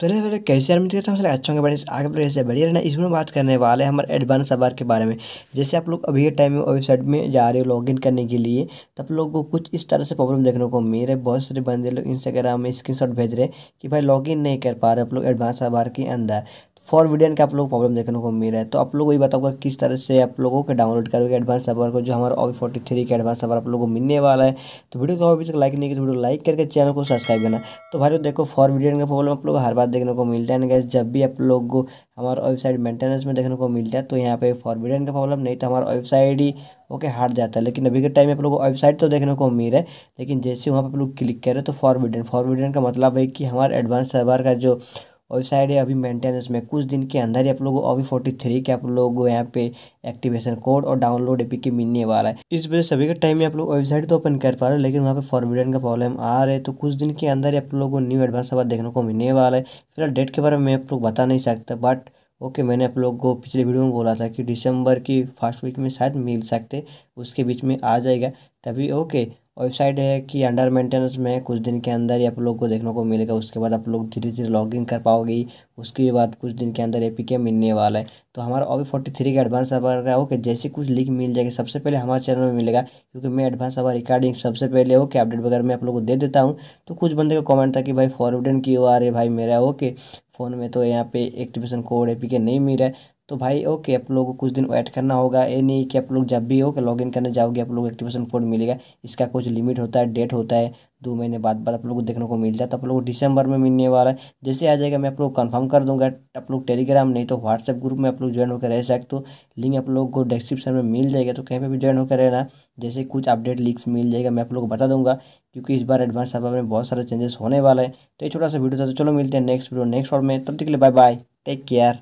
तो चलिए पहले कैसे आर्मी देखते हैं अच्छा होंगे बड़े आगे बढ़े ऐसे बढ़िया रहना इसमें बात करने वाले हैं हमारे एडवांस अबार के बारे में जैसे आप लोग अभी के टाइम में वेबसाइट में जा रहे हो लॉगिन करने के लिए तो आप लोगों को कुछ इस तरह से प्रॉब्लम देखने को मिल रहा है बहुत सारे बंदे लोग इंस्टाग्राम में स्क्रीन भेज रहे हैं कि भाई लॉगिन नहीं कर पा रहे आप लोग एडवांस अबार के अंदर फॉर वीडियन का आप लोग प्रॉब्लम देखने को मिल रहा है तो आप लोग को बताऊंगा किस तरह से आप लोगों के डाउनलोड करोगे एडवांस सर्वर को जो हमारा ओवी फोर्टी थ्री का एडवांस सर्वर आप लोगों को मिलने वाला है तो वीडियो को अभी तक लाइक नहीं किया तो वीडियो लाइक करके चैनल को सब्सक्राइब करना तो भाई देखो फॉर वीडियन का प्रॉब्लम आप लोग हर बार देखने को मिलता है गैस जब भी आप लोग को हमारा वेबसाइट मेंटेनेंस में देखने को मिलता है तो यहाँ पे फॉर वीडियन का प्रॉब्लम नहीं तो हमारा वेबसाइट ही ओके हार्ड जाता है लेकिन अभी के टाइम में आप लोगों को वेबसाइट तो देखने को मिल रहा है लेकिन जैसे वहाँ पर आप लोग क्लिक करें तो फॉर फॉरविडन का मतलब है कि हमारे एडवांस सर्वर का जो और साइड है अभी मेंटेनेंस में कुछ दिन के अंदर ही आप लोगों को अभी फोर्टी थ्री के आप लोगों को यहाँ पे एक्टिवेशन कोड और डाउनलोड एपी के मिलने वाला है इस वजह सभी के टाइम में आप लोग वेबसाइट तो ओपन कर पा रहे हो लेकिन वहाँ पे फॉरविडन का प्रॉब्लम आ रहा है तो कुछ दिन के अंदर ही आप लोगों को न्यू एडवांस हवा देखने को मिलने वाला है फिलहाल डेट के बारे में आप लोग बता नहीं सकता बट ओके मैंने आप लोग को पिछले वीडियो में बोला था कि दिसंबर की फर्स्ट वीक में शायद मिल सकते उसके बीच में आ जाएगा तभी ओके वेबसाइट है कि अंडर मेंटेनेंस में है कुछ दिन के अंदर ही आप लोग को देखने को मिलेगा उसके बाद आप लोग धीरे धीरे लॉगिन कर पाओगे उसके बाद कुछ दिन के अंदर ए पी के मिलने वाला है तो हमारा ओवी फोर्टी थ्री का एडवांस अवर का ओके जैसे कुछ लिंक मिल जाएगी सबसे पहले हमारे चैनल में मिलेगा क्योंकि मैं एडवांस अवर रिकॉर्डिंग सबसे पहले ओके अपडेट वगैरह मैं आप लोग को दे देता हूँ तो कुछ बंदे का कॉमेंट था कि भाई फॉरवर्डन क्यों आ रहे भाई मेरा ओके फ़ोन में तो यहाँ पे एक्टिवेशन कोड ए पी के नहीं रहा है तो भाई ओके आप लोगों को कुछ दिन वेट करना होगा ये नहीं कि आप लोग जब भी हो लॉगिन करने जाओगे आप लोग एक्टिवेशन कोड मिलेगा इसका कुछ लिमिट होता है डेट होता है दो महीने बाद बाद आप लोग को देखने को मिलता है तो आप लोग को दिसंबर में मिलने वाला है जैसे आ जाएगा मैं आप लोग कंफर्म कर दूंगा आप लोग टेलीग्राम नहीं तो व्हाट्सएप ग्रुप में आप लोग ज्वाइन होकर रह सकते हो लिंक आप लोग को डिस्क्रिप्शन में मिल जाएगा तो कहीं पर भी ज्वाइन होकर रहना जैसे कुछ अपडेट लिंक्स मिल जाएगा मैं आप लोग को बता दूंगा क्योंकि इस बार एडवांस सब में बहुत सारे चेंजेस होने वाला है तो ये छोटा सा वीडियो था तो चलो मिलते हैं नेक्स्ट वीडियो नेक्स्ट और में तब तक के लिए बाय बाय टेक केयर